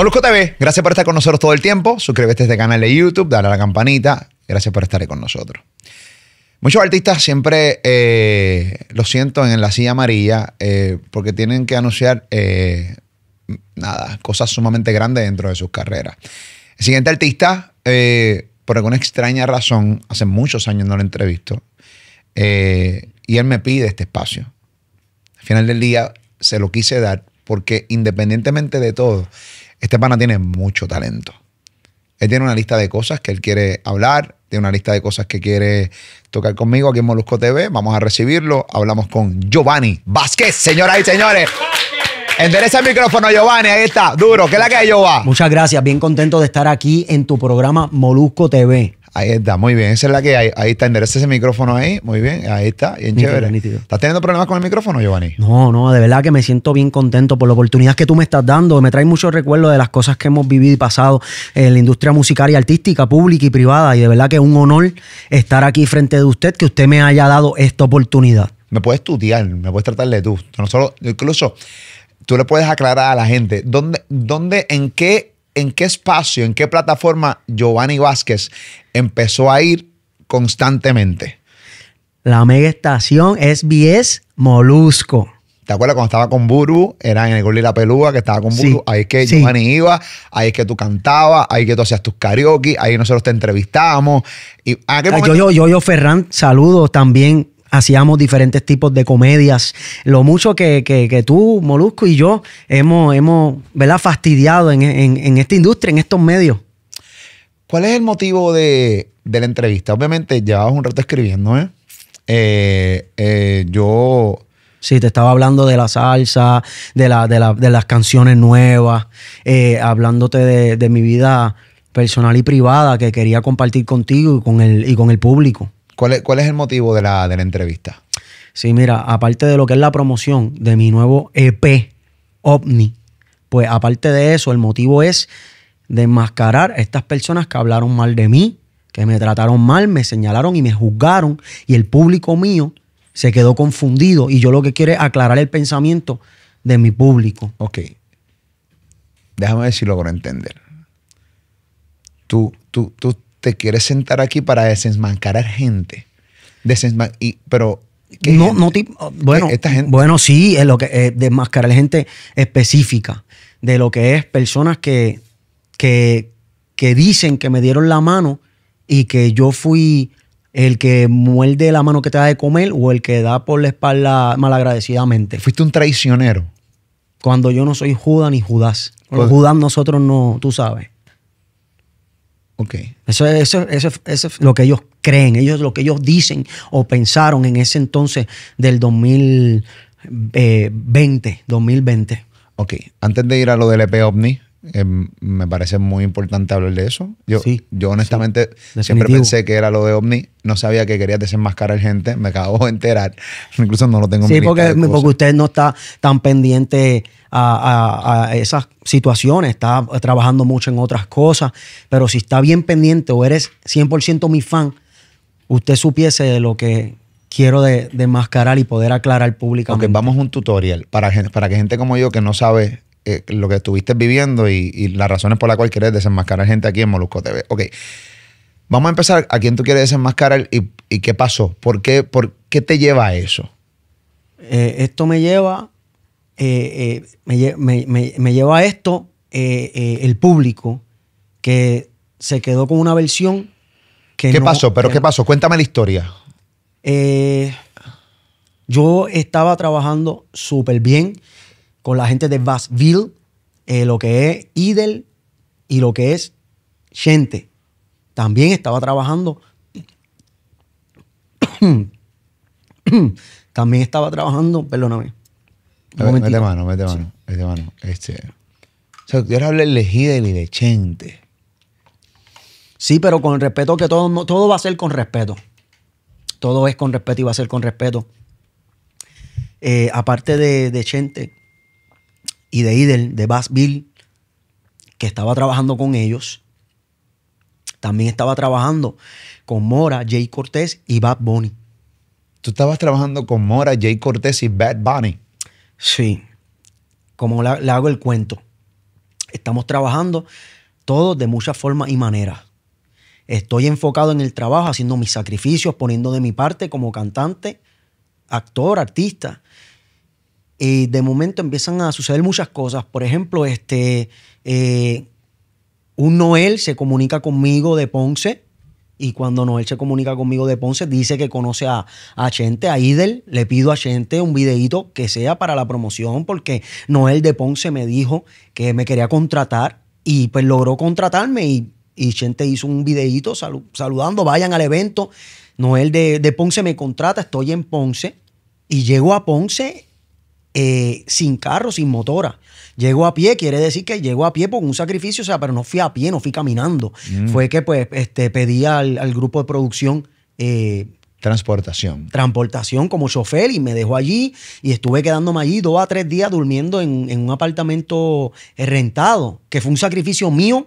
Molusco TV, gracias por estar con nosotros todo el tiempo. Suscríbete a este canal de YouTube, dale a la campanita. Gracias por estar con nosotros. Muchos artistas siempre eh, lo siento en la silla amarilla eh, porque tienen que anunciar eh, nada, cosas sumamente grandes dentro de sus carreras. El siguiente artista, por alguna extraña razón, hace muchos años no lo entrevisto y él me pide este espacio. Al final del día se lo quise dar porque independientemente de todo, este pana tiene mucho talento. Él tiene una lista de cosas que él quiere hablar, tiene una lista de cosas que quiere tocar conmigo aquí en Molusco TV. Vamos a recibirlo. Hablamos con Giovanni Vázquez, señoras y señores. Endereza el micrófono, Giovanni. Ahí está, duro. ¿Qué es la que hay, Giovanni? Muchas gracias. Bien contento de estar aquí en tu programa Molusco TV. Ahí está, muy bien. Esa es la que hay. Ahí está, Enderece ese micrófono ahí. Muy bien, ahí está. Bien chévere. ¿Estás teniendo problemas con el micrófono, Giovanni? No, no, de verdad que me siento bien contento por la oportunidad que tú me estás dando. Me trae mucho recuerdo de las cosas que hemos vivido y pasado en la industria musical y artística, pública y privada. Y de verdad que es un honor estar aquí frente de usted, que usted me haya dado esta oportunidad. Me puedes estudiar, me puedes tratar de tú. solo, incluso, tú le puedes aclarar a la gente dónde, dónde en qué en qué espacio, en qué plataforma Giovanni Vázquez empezó a ir constantemente? La mega estación SBS Molusco. ¿Te acuerdas cuando estaba con Buru? Era en el Gol y la Pelúa que estaba con Buru. ahí es que Giovanni iba, ahí es que tú cantabas, ahí que tú hacías tus karaoke, ahí nosotros te entrevistábamos. Y, ah, yo, yo, yo, yo, Ferran, saludo también hacíamos diferentes tipos de comedias. Lo mucho que, que, tú, Molusco y yo hemos, hemos fastidiado en, esta industria, en estos medios. ¿Cuál es el motivo de, la entrevista? Obviamente llevabas un rato escribiendo, ¿eh? Eh, ¿eh? yo Sí, te estaba hablando de la salsa, de, la, de, la, de las canciones nuevas, eh, hablándote de, de, mi vida personal y privada que quería compartir contigo y con el, y con el público. ¿Cuál es, el motivo de la, de la entrevista? Sí, mira, aparte de lo que es la promoción de mi nuevo EP, OVNI, pues aparte de eso, el motivo es desmascarar a estas personas que hablaron mal de mí, que me trataron mal, me señalaron y me juzgaron, y el público mío se quedó confundido. Y yo lo que quiero es aclarar el pensamiento de mi público. Ok. Déjame ver si logro entender. Tú, tú, tú, te quieres sentar aquí para desenmascarar gente. Desenma pero no, no ah, bueno, bueno, sí, es lo que es eh, desmascarar gente específica de lo que es personas que, que, que, dicen que me dieron la mano y que yo fui el que muerde la mano que te da de comer o el que da por la espalda malagradecidamente. Fuiste un traicionero. Cuando yo no soy Judas ni Judas. Los pues Judas nosotros no, tú sabes. Eso, eso, eso, eso, es lo que ellos creen, ellos lo que ellos dicen o pensaron en ese entonces del 2020, 2020. Eh, ok, antes de ir a lo del EP OVNI, eh, me parece muy importante hablar de eso. Yo, yo honestamente siempre pensé que era lo de OVNI. No sabía que querías desenmascarar gente. Me acabo de enterar. Incluso no lo tengo en Sí, porque, porque usted no está tan pendiente a, esas situaciones. Está trabajando mucho en otras cosas. Pero si está bien pendiente o eres 100% mi fan, usted supiese de lo que quiero desenmascarar y poder aclarar públicamente. Ok, vamos a un tutorial para, para que gente como yo que no sabe eh, lo que estuviste viviendo y, las razones por las cuales quieres desenmascarar gente aquí en Molusco TV. Ok, vamos a empezar. ¿A quién tú quieres desenmascarar y, qué pasó? ¿Por qué, ¿Por qué te lleva a eso? Eh, esto me lleva, eh, me, lleva a esto el público que se quedó con una versión que... ¿Qué pasó? ¿Pero qué pasó? Cuéntame la historia. yo estaba trabajando súper bien con la gente de Vassville, eh, lo que es Idel y lo que es Gente. También estaba trabajando. también estaba trabajando, perdóname. mete mano, mete mano, mano. Este, hablar de y de Chente. Sí, pero con respeto que todo, todo va a ser con respeto. Todo es con respeto y va a ser con respeto. Eh, aparte de, de y de Idel, de Bill, que estaba trabajando con ellos. También estaba trabajando con Mora, Jay Cortés y Bad Bunny. Tú estabas trabajando con Mora, Jay Cortés y Bad Bunny. Sí. Como le hago el cuento. Estamos trabajando todos de muchas formas y maneras. Estoy enfocado en el trabajo, haciendo mis sacrificios, poniendo de mi parte como cantante, actor, artista. Eh, de momento empiezan a suceder muchas cosas. Por ejemplo, este, eh, un Noel se comunica conmigo de Ponce. Y cuando Noel se comunica conmigo de Ponce, dice que conoce a, a Chente, a Idel. Le pido a Chente un videíto que sea para la promoción, porque Noel de Ponce me dijo que me quería contratar y pues logró contratarme y, y Chente hizo un videíto saludando, vayan al evento. Noel de, de Ponce me contrata, estoy en Ponce y llego a Ponce eh, sin carro, sin motora. Llegó a pie, quiere decir que llegó a pie por un sacrificio, o sea, pero no fui a pie, no fui caminando. Mm. Fue que pues este, pedí al, grupo de producción... Eh, transportación. Transportación como chofer y me dejó allí y estuve quedándome allí dos a tres días durmiendo en, un apartamento rentado, que fue un sacrificio mío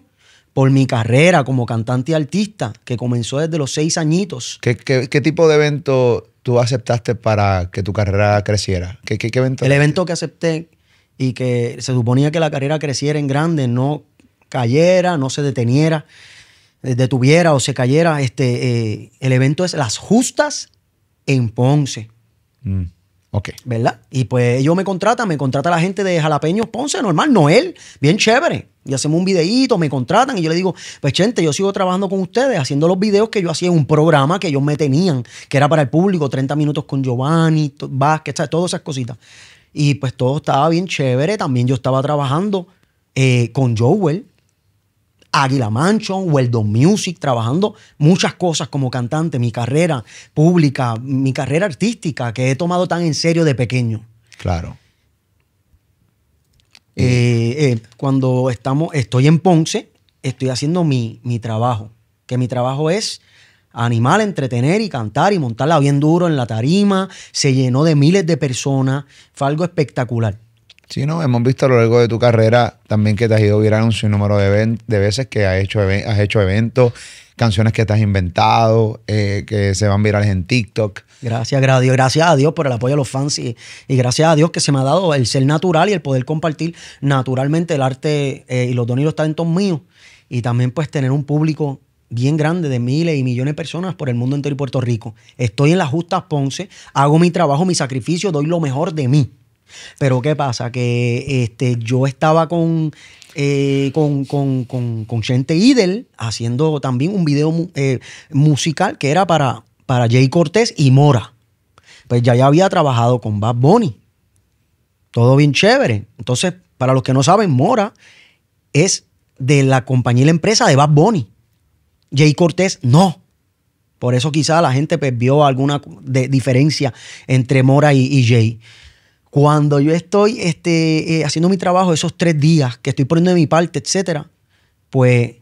por mi carrera como cantante y artista, que comenzó desde los seis añitos. ¿Qué, qué, qué tipo de evento tú aceptaste para que tu carrera creciera? ¿Qué, evento? El evento que acepté y que se suponía que la carrera creciera en grande, no cayera, no se deteniera, eh, detuviera o se cayera. Este, eh, el evento es Las Justas en Ponce. Mm. ¿Verdad? Y pues ellos me contratan, me contrata la gente de Jalapeños Ponce, normal, Noel, bien chévere. Y hacemos un videíto, me contratan y yo le digo, pues gente, yo sigo trabajando con ustedes, haciendo los videos que yo hacía en un programa que ellos me tenían, que era para el público, 30 minutos con Giovanni, Vázquez, todas esas cositas. Y pues todo estaba bien chévere, también yo estaba trabajando eh, con Joel, Águila Mancho, Weldon Music, trabajando muchas cosas como cantante, mi carrera pública, mi carrera artística que he tomado tan en serio de pequeño. Claro. Eh, eh, cuando estamos, estoy en Ponce, estoy haciendo mi, mi trabajo, que mi trabajo es animar, entretener y cantar y montarla bien duro en la tarima. Se llenó de miles de personas. Fue algo espectacular no, hemos visto a lo largo de tu carrera también que te has ido viral un sinnúmero de, de veces que has hecho, has hecho eventos, canciones que te has inventado, eh, que se van virales en TikTok. Gracias, gracias a Dios, gracias a Dios por el apoyo de los fans y, gracias a Dios que se me ha dado el ser natural y el poder compartir naturalmente el arte eh, y los dones y los talentos míos. Y también pues tener un público bien grande de miles y millones de personas por el mundo entero y Puerto Rico. Estoy en las justas Ponce, hago mi trabajo, mi sacrificio, doy lo mejor de mí. Pero ¿qué pasa? Que este, yo estaba eh, con, con, con, con, Chente Idel haciendo también un video eh, musical que era para, para Jay Cortés y Mora. Pues ya, ya había trabajado con Bad Bunny. Todo bien chévere. Entonces, para los que no saben, Mora es de la compañía y la empresa de Bad Bunny. Jay Cortés no. Por eso quizá la gente vio alguna diferencia entre Mora y Jay. Cuando yo estoy este, eh, haciendo mi trabajo esos tres días que estoy poniendo de mi parte, etcétera, pues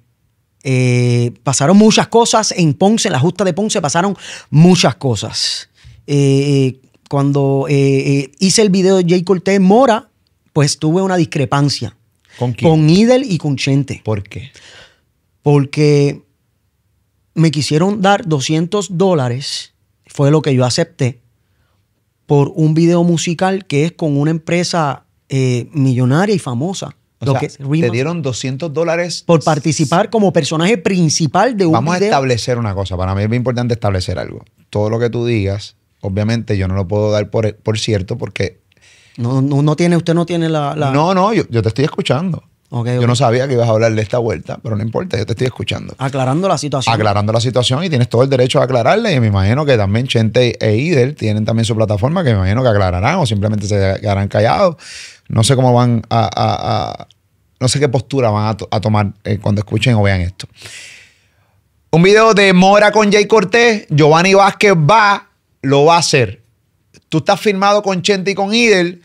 eh, pasaron muchas cosas en Ponce, en la justa de Ponce pasaron muchas cosas. Eh, cuando hice el video de J. Cortés Mora, pues tuve una discrepancia. ¿Con quién? Con Idel y con Chente. ¿Por qué? Porque me quisieron dar 200 dólares, fue lo que yo acepté, por un video musical que es con una empresa eh, millonaria y famosa. O te dieron 200 dólares por participar como personaje principal de un Vamos a establecer una cosa. Para mí es muy importante establecer algo. Todo lo que tú digas, obviamente yo no lo puedo dar por, por cierto porque... No, no, tiene, usted no tiene la... No, no, yo te estoy escuchando yo no sabía que ibas a hablar de esta vuelta, pero no importa, yo te estoy escuchando. Aclarando la situación. Aclarando la situación y tienes todo el derecho a aclararla. Y me imagino que también Chente e Ider tienen también su plataforma que me imagino que aclararán o simplemente se quedarán callados. No sé cómo van a. no sé qué postura van a, tomar eh, cuando escuchen o vean esto. Un video de Mora con Jay Cortés. Giovanni Vázquez va, lo va a hacer. Tú estás firmado con Chente y con Idel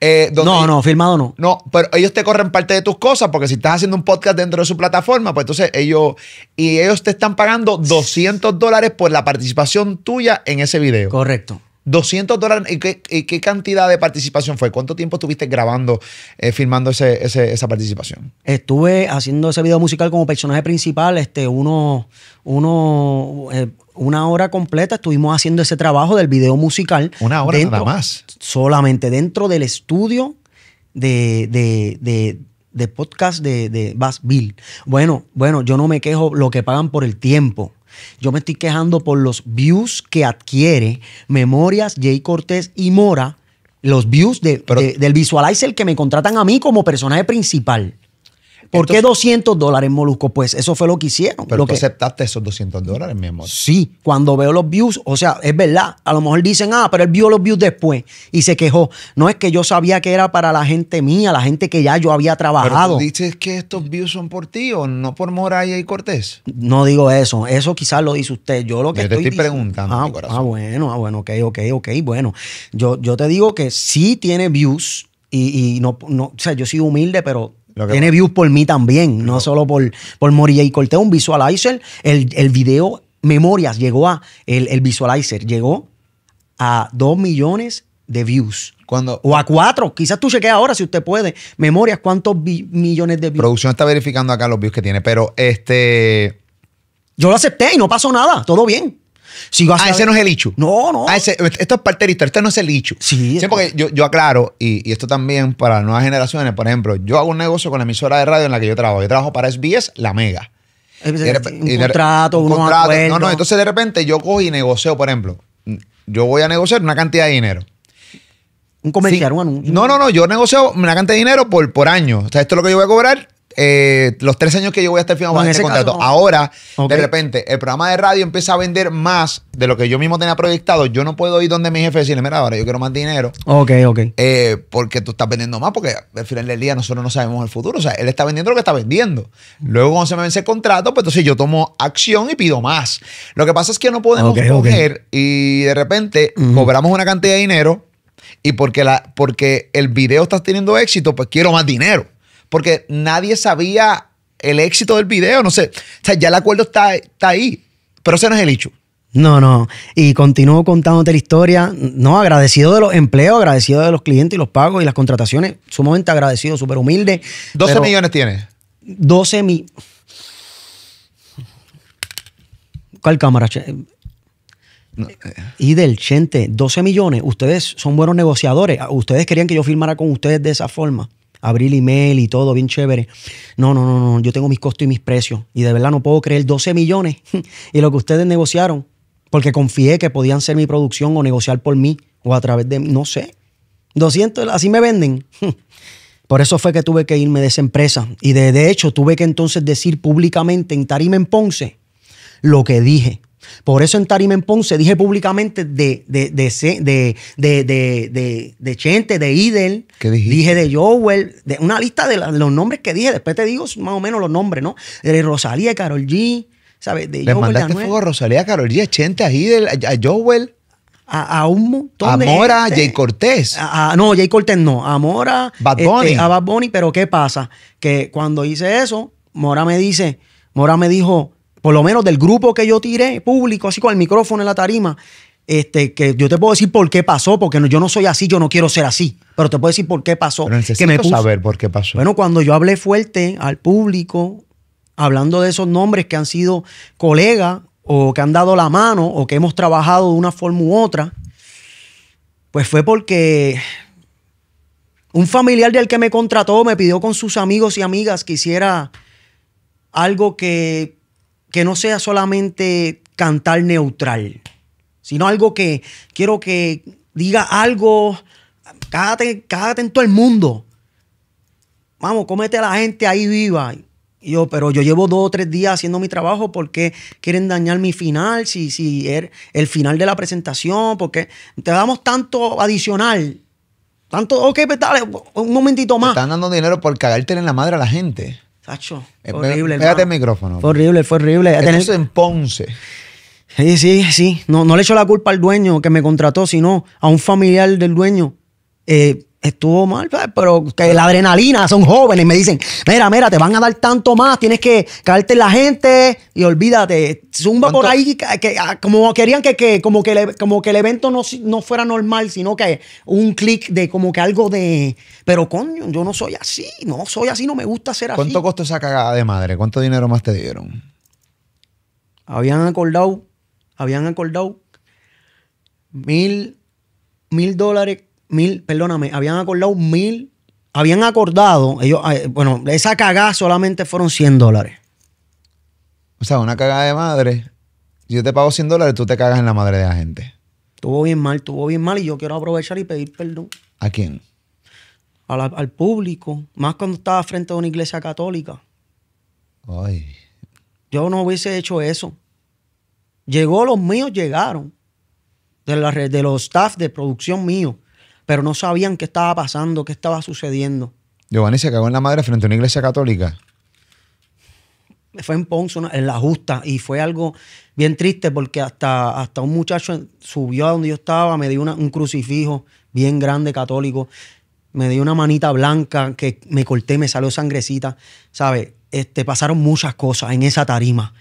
eh, no, no, firmado no. No, pero ellos te corren parte de tus cosas porque si estás haciendo un podcast dentro de su plataforma, pues entonces ellos y ellos te están pagando 200 dólares por la participación tuya en ese video. Correcto. 200 dólares. ¿Y qué, cantidad de participación fue? ¿Cuánto tiempo estuviste grabando, eh, filmando ese, esa participación? Estuve haciendo ese video musical como personaje principal, este, uno, eh, una hora completa estuvimos haciendo ese trabajo del video musical. Una hora nada más. Solamente dentro del estudio de, de, de podcast de, de Bass Bill. Bueno, bueno, yo no me quejo lo que pagan por el tiempo. Yo me estoy quejando por los views que adquiere Memorias, Jay Cortés y Mora, los views del visualizer que me contratan a mí como personaje principal. ¿Por qué 200 dólares, Molusco? Pues eso fue lo que hicieron. Pero tú que... aceptaste esos 200 dólares, mi amor. Sí, cuando veo los views, o sea, es verdad. A lo mejor dicen, ah, pero él vio los views después y se quejó. No es que yo sabía que era para la gente mía, la gente que ya yo había trabajado. ¿Pero dices que estos views son por ti o no por Moraya y Cortés? No digo eso. Eso quizás lo dice usted. Yo lo que yo te estoy, preguntando. Ah, ah, bueno, ah, bueno, ok, ok, ok. Bueno, yo, yo te digo que sí tiene views y, y no, no, o sea, yo soy humilde, pero tiene views por mí también, no, solo por, por Morilla y Corté, Un visualizer, el, el video Memorias llegó a, el, el visualizer llegó a 2 millones de views. Cuando, o a cuatro, Quizás tú cheques ahora si usted puede. Memorias, ¿cuántos millones de views? Producción está verificando acá los views que tiene, pero este... Yo lo acepté y no pasó nada, todo bien ah, ese no es el hecho. No, no. Ah, ese, esto es parterista, este no es el hecho. Sí. yo, aclaro, y, esto también para nuevas generaciones, por ejemplo, yo hago un negocio con la emisora de radio en la que yo trabajo. Yo trabajo para SBS, La Mega. un contrato, un contrato. No, no, entonces de repente yo cojo y negocio, por ejemplo, yo voy a negociar una cantidad de dinero. Un comercial, un anuncio. No, no, no, yo negocio una cantidad de dinero por, por año. O sea, esto es lo que yo voy a cobrar eh, los tres años que yo voy a estar firmando este ese contrato. Ahora, de repente, el programa de radio empieza a vender más de lo que yo mismo tenía proyectado. Yo no puedo ir donde mi jefe y decirle, mira, ahora yo quiero más dinero. Ok, ok. Eh, porque tú estás vendiendo más, porque al final del día nosotros no sabemos el futuro. O sea, él está vendiendo lo que está vendiendo. Luego, cuando se me vence el contrato, pues entonces yo tomo acción y pido más. Lo que pasa es que no podemos coger y de repente cobramos una cantidad de dinero y porque, la, porque el video está teniendo éxito, pues quiero más dinero porque nadie sabía el éxito del video, no sé. O sea, ya el acuerdo está, está ahí, pero ese no es el hecho. No, no. Y continúo contándote la historia. No, agradecido de los empleos, agradecido de los clientes y los pagos y las contrataciones. Sumamente agradecido, súper humilde. 12 millones tienes. 12 mil. ¿Cuál cámara? No. Eh. Y del Chente, 12 millones. Ustedes son buenos negociadores. Ah, ustedes querían que yo firmara con ustedes de esa forma. Abrir el email y todo bien chévere. No, no, no, no, yo tengo mis costos y mis precios. Y de verdad no puedo creer 12 millones y lo que ustedes negociaron, porque confié que podían ser mi producción o negociar por mí o a través de no sé. 200, así me venden. Por eso fue que tuve que irme de esa empresa. Y de, de hecho tuve que entonces decir públicamente en Tarima en Ponce lo que dije. Por eso en Tarim en Ponce dije públicamente de, de, de, de, de Chente, de Idel, dije de Joel, de una lista de los nombres que dije, después te digo más o menos los nombres, ¿no? De Rosalía, Carol G, ¿sabes? De Joel, mandaste fuego a Rosalía, Carol G, a Chente, a Idel, a, Joel. A, a, un montón de. Amora, Jay Cortés. A, no, Jay Cortés no. Amora Bad este, Bunny. a Bad Bunny, pero ¿qué pasa? Que cuando hice eso, Mora me dice, Mora me dijo, por lo menos del grupo que yo tiré, público, así con el micrófono en la tarima, este, que yo te puedo decir por qué pasó, porque yo no soy así, yo no quiero ser así, pero te puedo decir por qué pasó. que me saber por qué pasó. Bueno, cuando yo hablé fuerte al público, hablando de esos nombres que han sido colegas o que han dado la mano o que hemos trabajado de una forma u otra, pues fue porque un familiar del que me contrató me pidió con sus amigos y amigas que hiciera algo que que no sea solamente cantar neutral, sino algo que quiero que diga algo, cállate en todo el mundo. Vamos, cómete a la gente ahí viva. Y yo, pero yo llevo dos o tres días haciendo mi trabajo porque quieren dañar mi final, si, si er, el, final de la presentación, porque te damos tanto adicional. Tanto, ok, pues un momentito más. Te están dando dinero por cagártela en la madre a la gente. Tacho, eh, horrible. Pégate el micrófono. Pues. horrible, fue horrible. Eso en Ponce. Sí, sí, sí. No, no le echo la culpa al dueño que me contrató, sino a un familiar del dueño. Eh, estuvo mal, pero que la adrenalina, son jóvenes, me dicen, mira, mira, te van a dar tanto más, tienes que caerte en la gente y olvídate, zumba por ahí, que, ah, como querían que, como, que e, como que el evento no, no fuera normal, sino que un clic de como que algo de, pero coño, yo no soy así, no soy así, no me gusta ser así. ¿Cuánto costó esa cagada de madre? ¿Cuánto dinero más te dieron? Habían acordado, habían acordado mil, mil dólares mil, perdóname, habían acordado mil, habían acordado, ellos, ah, eh, bueno, esa cagada solamente fueron 100 dólares. O sea, una cagada de madre. Yo te pago 100 dólares, tú te cagas en la madre de la gente. Tuvo bien mal, tuvo bien mal y yo quiero aprovechar y pedir perdón. ¿A quién? al público, más cuando estaba frente a una iglesia católica. Ay. Yo no hubiese hecho eso. Llegó los míos, llegaron. De, la, de los staff de producción mío pero no sabían qué estaba pasando, qué estaba sucediendo. Giovanni se cagó en la madre frente a una iglesia católica. Fue en Ponce, en La Justa, y fue algo bien triste porque hasta, hasta un muchacho subió a donde yo estaba, me dio un crucifijo bien grande católico, me dio una manita blanca que me corté, me salió sangrecita, ¿sabes? Este, pasaron muchas cosas en esa tarima.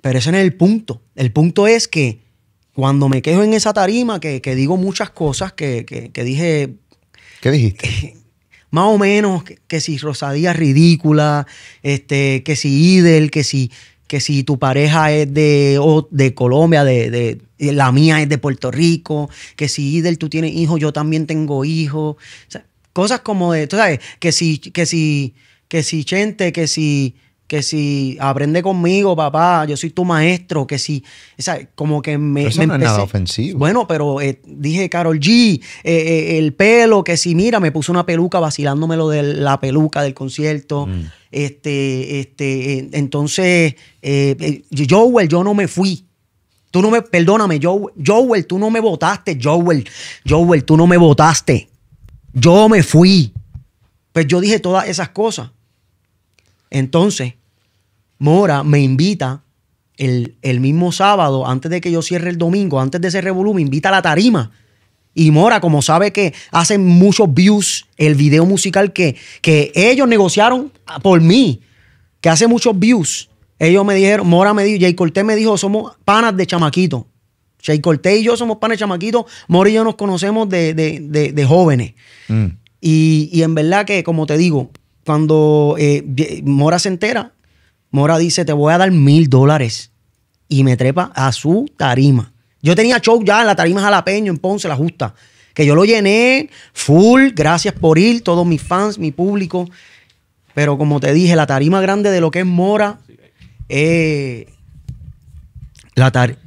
Pero ese no es el punto. El punto es que cuando me quejo en esa tarima, que, digo muchas cosas que, que, que dije. ¿Qué dijiste? más o menos, que, si Rosadía es ridícula, este, que si Idel, que si, que si tu pareja es de, de Colombia, de, la mía es de Puerto Rico, que si Idel tú tienes hijos, yo también tengo hijos. cosas como de, tú sabes, que si, que si, que si Chente, que si que si aprende conmigo, papá, yo soy tu maestro, que si, o sea, como que me... no nada ofensivo. Bueno, pero eh, dije, Carol G, eh, eh, el pelo, que si, mira, me puse una peluca vacilándome lo de la peluca del concierto. Mm. Este, este, entonces, Joel, yo no me fui. Tú no me, perdóname, Joel, Joel, tú no me votaste, Joel, Joel, tú no me votaste. Yo me fui. Pues yo dije todas esas cosas. Entonces, Mora me invita el, mismo sábado, antes de que yo cierre el domingo, antes de ese revolú, me invita a la tarima. Y Mora, como sabe que hacen muchos views el video musical que, que ellos negociaron por mí, que hace muchos views, ellos me dijeron, Mora me dijo, Jay Cortés me dijo, somos panas de chamaquito. Jay Cortés y yo somos panas de chamaquitos, Mora y yo nos conocemos de, de, de, jóvenes. Mm. Y, en verdad que, como te digo, cuando eh, Mora se entera, Mora dice, te voy a dar mil dólares. Y me trepa a su tarima. Yo tenía show ya en la tarima jalapeño, en Ponce, la justa. Que yo lo llené full, gracias por ir, todos mis fans, mi público. Pero como te dije, la tarima grande de lo que es Mora, es eh, la tarima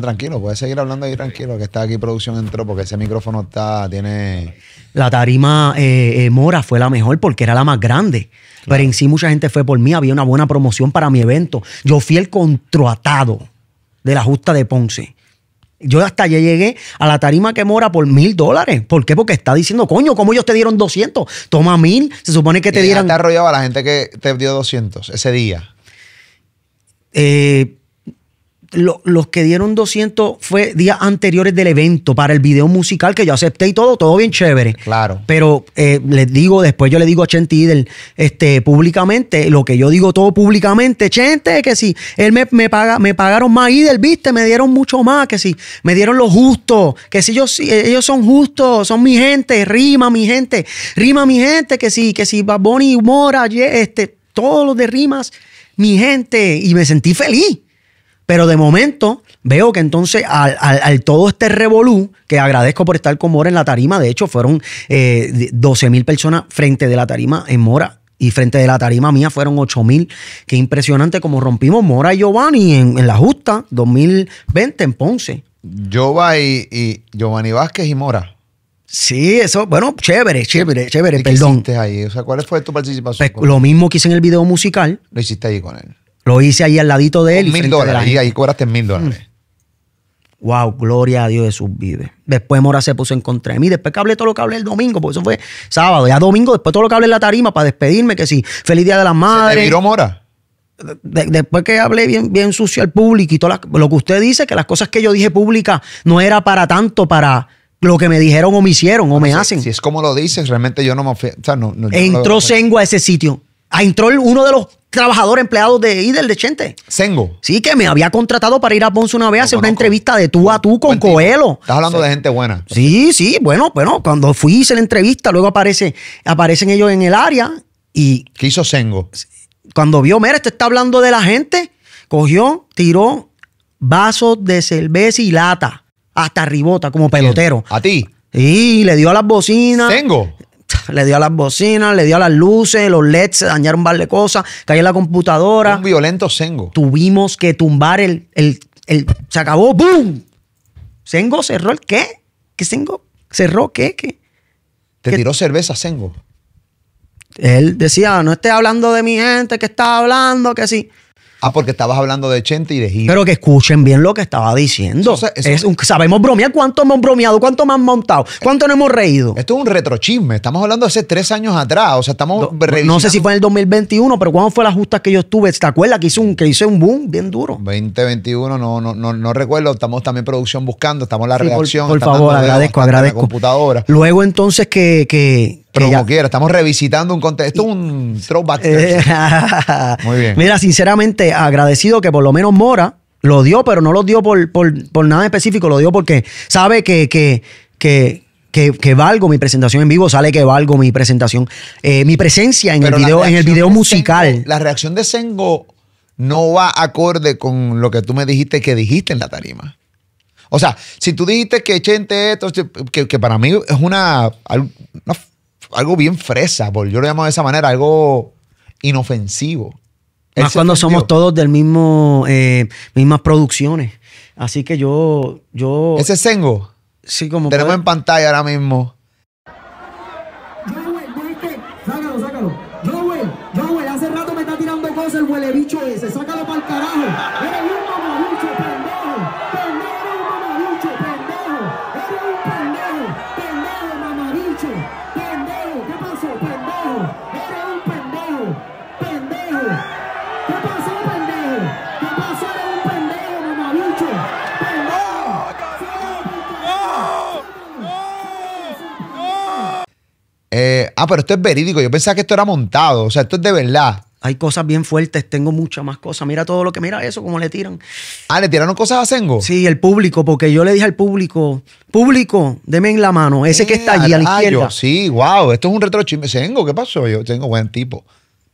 tranquilo, puedes seguir hablando ahí tranquilo, que está aquí producción entró porque ese micrófono está, tiene... La tarima eh, eh, Mora fue la mejor porque era la más grande, pero en sí mucha gente fue por mí, había una buena promoción para mi evento. Yo fui el contratado de la justa de Ponce. Yo hasta ya llegué a la tarima que mora por mil dólares. ¿Por qué? Porque está diciendo, coño, ¿cómo ellos te dieron 200? Toma mil, se supone que te y dieran... Te arrollaba la gente que te dio 200 ese día. Eh, los que dieron 200 fue días anteriores del evento para el video musical que yo acepté y todo, todo bien chévere. Claro. Pero eh, les digo, después yo le digo a Chente Idel, este, públicamente, lo que yo digo todo públicamente, Chente, que si él me, paga, me pagaron más Idel, viste, me dieron mucho más, que si me dieron lo justo, que si ellos, eh, ellos son justos, son mi gente, rima mi gente, rima mi gente, que si, que si va y Mora, este, todos los de rimas, mi gente, y me sentí feliz. Pero de momento veo que entonces al, todo este revolú, que agradezco por estar con Mora en la tarima, de hecho fueron eh, 12 mil personas frente de la tarima en Mora y frente de la tarima mía fueron 8 mil. Qué impresionante como rompimos Mora y Giovanni en, la justa 2020 en Ponce. Giovanni, y Giovanni Vázquez y Mora. Sí, eso, bueno, chévere, chévere, chévere, perdón. ¿Qué hiciste ahí? O sea, ¿cuál fue tu participación? Pues, lo mismo que hice en el video musical. Lo hiciste ahí con él. Lo hice ahí al ladito de él. y mil dólares. Y ahí cobraste mil mm. dólares. Wow, gloria a Dios de sus vidas. Después Mora se puso en contra de mí. Después que hablé todo lo que hablé el domingo, porque eso fue sábado. Ya domingo, después todo lo que hablé en la tarima para despedirme, que sí, feliz día de las madres. ¿Se te miró Mora? después que hablé bien, bien sucio al público y todo lo que usted dice, que las cosas que yo dije públicas no era para tanto, para lo que me dijeron o me hicieron o me hacen. Si es como lo dices, realmente yo no me o sea, no, no, Entró Sengo a ese sitio. Ah, entró uno de los trabajadores empleados de IDEL de Chente. Sengo. Sí, que me había contratado para ir a Ponce una vez a hacer una entrevista de tú a tú con Coelho. Estás hablando de gente buena. Sí, sí, bueno, bueno, cuando fui hice la entrevista, luego aparece, aparecen ellos en el área y... ¿Qué hizo Sengo? Cuando vio, mira, este está hablando de la gente, cogió, tiró vasos de cerveza y lata hasta ribota como pelotero. ¿A ti? Y le dio a las bocinas. ¿Sengo? le dio a las bocinas, le dio a las luces, los LEDs se dañaron un par de cosas, cayó la computadora. Un violento sengo. Tuvimos que tumbar el, el, el se acabó, ¡boom! Sengo cerró el qué? ¿Qué Sengo? ¿Cerró qué? ¿Qué? ¿Te te tiró cerveza Sengo? Él decía, no esté hablando de mi gente, que está hablando, que sí. Ah, porque estabas hablando de Chente y de Gil. Pero que escuchen bien lo que estaba diciendo. es un, sabemos bromear cuánto hemos bromeado, cuánto han montado, cuánto nos hemos reído. Esto es un retrochisme. Estamos hablando de hace tres años atrás. O sea, estamos revisando no sé si fue en el 2021, pero ¿cuándo fue la justa que yo estuve? ¿Te acuerdas que hice un, que un boom bien duro? 2021, no, no, no, no recuerdo. Estamos también producción buscando, estamos en la redacción. Por, favor, agradezco, agradezco. La computadora. Luego entonces que, pero como quiera, estamos revisitando un contexto, Esto es un throwback. Muy bien. Mira, sinceramente, eh, agradecido que por lo menos Mora lo dio, pero no lo dio por, por, nada específico, lo dio porque sabe que, que, valgo mi presentación en vivo, sale que valgo mi presentación, eh, mi presencia en el video, en el video musical. la reacción de Sengo no va acorde con lo que tú me dijiste que dijiste en la tarima. O sea, si tú dijiste que Echente esto, que, para mí es una, algo bien fresa, por yo lo llamo de esa manera, algo inofensivo. Más cuando somos todos del mismo, eh, mismas producciones. Así que yo, yo. Ese Sengo. Sí, como. Tenemos en pantalla ahora mismo Eh, ah, pero esto es verídico. Yo pensaba que esto era montado. O sea, esto es de verdad. Hay cosas bien fuertes, tengo muchas más cosas. Mira todo lo que, mira eso, cómo le tiran. Ah, ¿le tiraron cosas a Sengo? Sí, el público, porque yo le dije al público, público, deme en la mano, ese que está allí a la izquierda. sí, wow, esto es un retro Sengo, ¿qué pasó? Yo tengo buen tipo.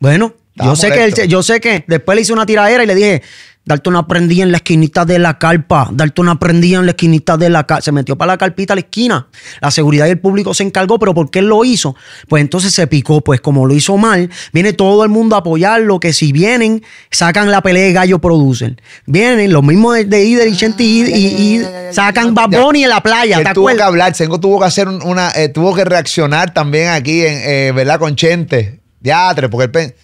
Bueno, yo sé, que yo sé que después le hice una tiradera y le dije, Dalton una en la esquinita de la carpa, Dalton una en la esquinita de la carpa. Se metió para la carpita a la esquina. La seguridad y el público se encargó, pero ¿por qué lo hizo? Pues entonces se picó, pues como lo hizo mal, viene todo el mundo a apoyarlo, que si vienen, sacan la pelea de Gallo producen. Vienen los mismos de, Ider y ah, Chente y, y, sacan Baboni en la playa. ¿te tuvo que hablar, Tengo tuvo que hacer una, eh, tuvo que reaccionar también aquí, en, eh, ¿verdad? Con Chente. Diatre, porque él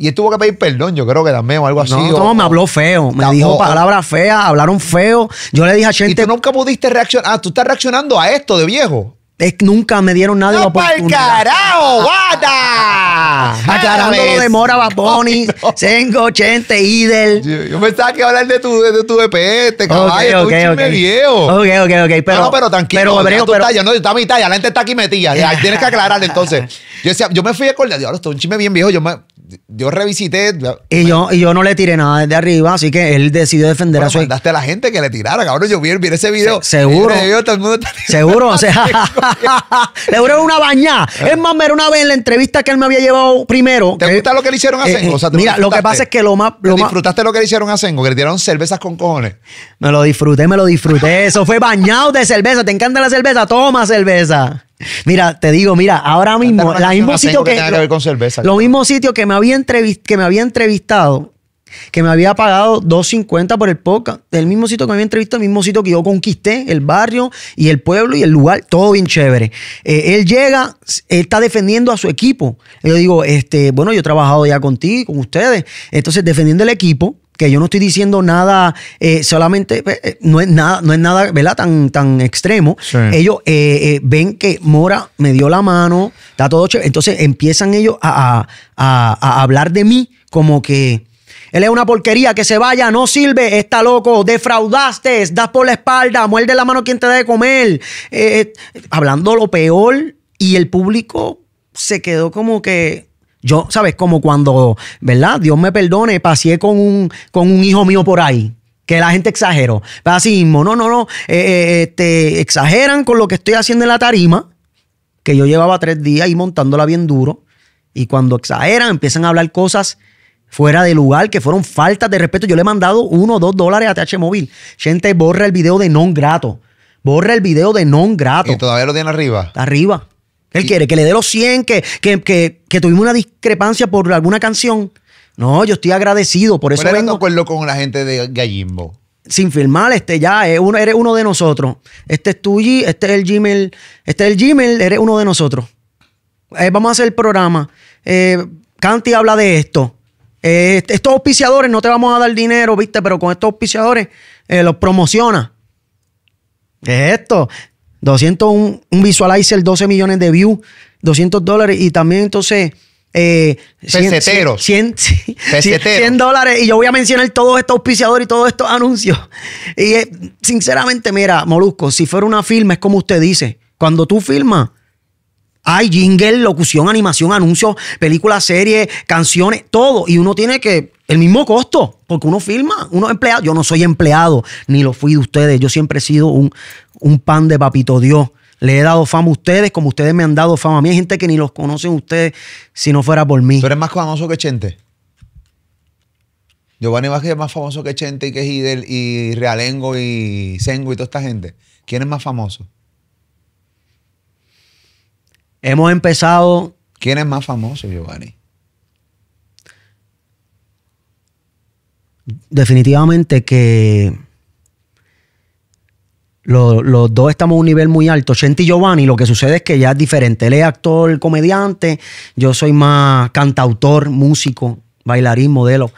y él tuvo que pedir perdón, yo creo que también o algo así. No, no, me habló feo. Me dijo palabras feas, hablaron feo. Yo le dije a gente. Y tú nunca pudiste reaccionar. Ah, tú estás reaccionando a esto de viejo. Es, nunca me dieron nada de no la oportunidad. carajo, bata! Aclarando lo de Mora Baboni, Sengo, Chente, Idel. Yo, me pensaba que iba a hablar de tu, de, EP, este caballo, ok. viejo. Ok, ok, ok. Pero, no, pero tranquilo. Pero, tu tú no, está mi talla, la gente está aquí metida. Tienes que aclararle entonces. Yo yo me fui a acordar, diablo, esto es un chisme bien viejo. Yo me, yo revisité. Y yo, y yo no le tiré nada desde arriba, así que él decidió defender a su. Mandaste a la gente que le tirara, cabrón. Yo vi, vi ese video. seguro. seguro, o sea le dieron una bañada. Ah. Es más, mero una vez en la entrevista que él me había llevado primero. ¿Te gusta lo que le hicieron a eh, Sengo? Eh, mira, lo, que pasa es que lo más. Lo ¿Disfrutaste lo que le hicieron a Sengo? Que le tiraron cervezas con cojones. Me lo disfruté, me lo disfruté. Eso fue bañado de cerveza. ¿Te encanta la cerveza? Toma cerveza. Mira, te digo, mira, ahora mismo, la mismo sitio que, lo, mismo sitio que me que me había entrevistado, que me había pagado 2.50 por el podcast, del mismo sitio que me había entrevistado, el mismo sitio que yo conquisté, el barrio y el pueblo y el lugar, todo bien chévere. Eh, él llega, él está defendiendo a su equipo. Yo digo, este, bueno, yo he trabajado ya contigo, con ustedes, entonces defendiendo el equipo, que yo no estoy diciendo nada, eh, solamente eh, no es nada, no es nada, ¿verdad? Tan, tan extremo. Ellos ven que Mora me dio la mano, está todo chévere. Entonces empiezan ellos a hablar de mí como que él es una porquería, que se vaya, no sirve, está loco, defraudaste, das por la espalda, muerde la mano quien te da de comer. Eh, eh, hablando lo peor y el público se quedó como que... Yo, ¿sabes? Como cuando, ¿verdad? Dios me perdone, pasé con un, con un hijo mío por ahí que la gente exageró. Pero así mismo, no, no, no, eh, te este, exageran con lo que estoy haciendo en la tarima, que yo llevaba tres días ahí montándola bien duro, y cuando exageran empiezan a hablar cosas fuera de lugar, que fueron faltas de respeto. Yo le he mandado uno o dos dólares a TH Móvil. Gente, borra el video de non grato. Borra el video de non grato. ¿Y todavía lo tiene arriba? Arriba. Él quiere que le dé los 100, que, tuvimos una discrepancia por alguna canción. No, yo estoy agradecido. Por eso vengo... acuerdo con la gente de Gallimbo? Sin firmar, este ya, eh, eres uno de nosotros. Este es tuyo, este es el Gmail, este es el Gmail, eres uno de nosotros. Eh, vamos a hacer el programa. Eh, Canti habla de esto eh, estos auspiciadores no te vamos a dar dinero, viste, pero con estos auspiciadores eh, los promociona. es esto? 200 un visualizer, 12 millones de views, 200 dólares y también entonces... Eh, 100, 100, dólares y yo voy a mencionar todos estos auspiciadores y todos estos anuncios. Y sinceramente, mira, Molusco, si fuera una firma es como usted dice. Cuando tú firmas, hay jingle, locución, animación, anuncios, películas, series, canciones, todo. Y uno tiene que el mismo costo, porque uno firma, uno es empleado. Yo no soy empleado, ni lo fui de ustedes. Yo siempre he sido un, pan de papito Dios. Le he dado fama a ustedes como ustedes me han dado fama a mí. Hay gente que ni los conocen ustedes si no fuera por mí. ¿Tú eres más famoso que Chente? Giovanni Vázquez es más famoso que Chente y que Hidel y Realengo y Sengo y toda esta gente. ¿Quién es más famoso? Hemos empezado. ¿Quién es más famoso, Giovanni? Definitivamente que los, dos estamos a un nivel muy alto. Chente y Giovanni, lo que sucede es que ya es diferente. Él es actor, comediante, yo soy más cantautor, músico, bailarín, modelo.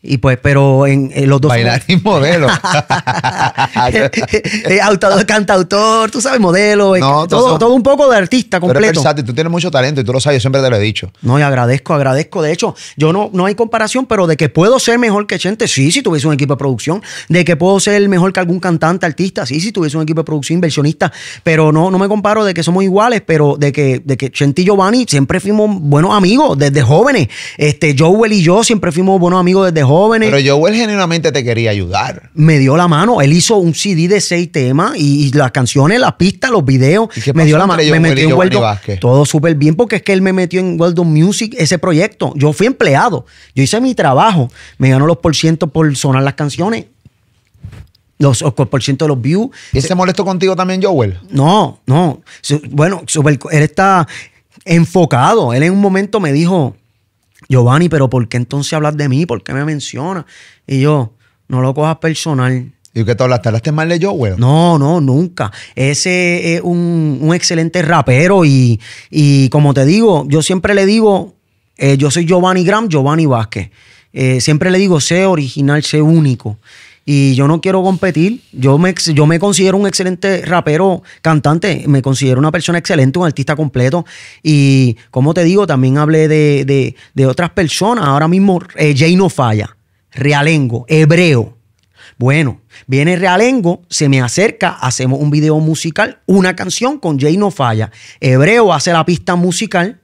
Y pues, pero en, eh, los dos. Bailarín modelo. Eh, Autador, cantautor, tú sabes, modelo. Eh, todo, un poco de artista completo. Pero versátil, tú tienes mucho talento y tú lo sabes, yo siempre te lo he dicho. No, y agradezco, agradezco. De hecho, yo no, no hay comparación, pero de que puedo ser mejor que Chente, sí, si tuviese un equipo de producción. De que puedo ser mejor que algún cantante, artista, sí, si tuviese un equipo de producción, inversionista. Pero no, no me comparo de que somos iguales, pero de que, de que Chente y Giovanni siempre fuimos buenos amigos desde jóvenes. Este, Joel y yo siempre fuimos buenos amigos desde jóvenes jóvenes. Pero Joel genuinamente te quería ayudar. Me dio la mano. Él hizo un CD de seis temas y, las canciones, las pistas, los videos. ¿Y me dio la mano. Me metió en Weldon. Todo súper bien porque es que él me metió en Weldon Music, ese proyecto. Yo fui empleado. Yo hice mi trabajo. Me ganó los por por sonar las canciones los por de los views. ¿Y se molestó contigo también, Joel? No, no. Bueno, él está enfocado. Él en un momento me dijo, Giovanni, pero ¿por qué entonces hablas de mí? ¿Por qué me mencionas? Y yo, no lo cojas personal. ¿Y qué te hablaste? ¿Hablaste mal de Joel? No, no, nunca. Ese es un, excelente rapero y, como te digo, yo siempre le digo, eh, yo soy Giovanni Graham, Giovanni Vázquez. Eh, siempre le digo, sé original, sé único y yo no quiero competir. Yo me, yo me considero un excelente rapero, cantante, me considero una persona excelente, un artista completo. Y como te digo, también hablé de, de, otras personas. Ahora mismo, eh, Jay no falla, realengo, hebreo. Bueno, viene Realengo, se me acerca, hacemos un video musical, una canción con Jay No Falla. Hebreo hace la pista musical,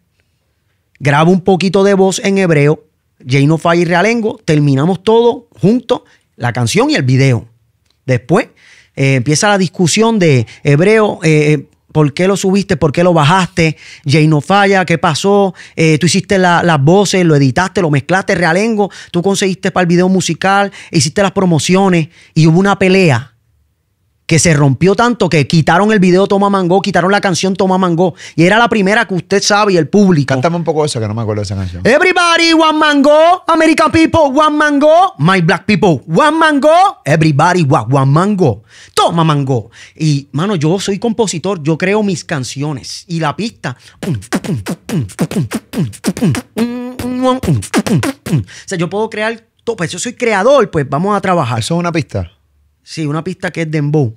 grabo un poquito de voz en hebreo, Jay No Falla y Realengo, terminamos todo juntos la canción y el video. Después eh, empieza la discusión de Hebreo, eh, eh, ¿por qué lo subiste? ¿Por qué lo bajaste? Jay no falla, ¿qué pasó? tú hiciste las voces, lo editaste, lo mezclaste, realengo, tú conseguiste para el video musical, hiciste las promociones y hubo una pelea que se rompió tanto que quitaron el video Toma Mango, quitaron la canción Toma Mango. Y era la primera que usted sabe y el público. Cántame un poco eso, que no me acuerdo de esa canción. Everybody, one mango. American people, one mango. My black people, one mango. Everybody, one mango. Toma mango. Y, mano, yo soy compositor, yo creo mis canciones. Y la pista. O sea, yo puedo crear. Pues yo soy creador, pues vamos a trabajar. Eso es una pista. Sí, una pista que es dembow.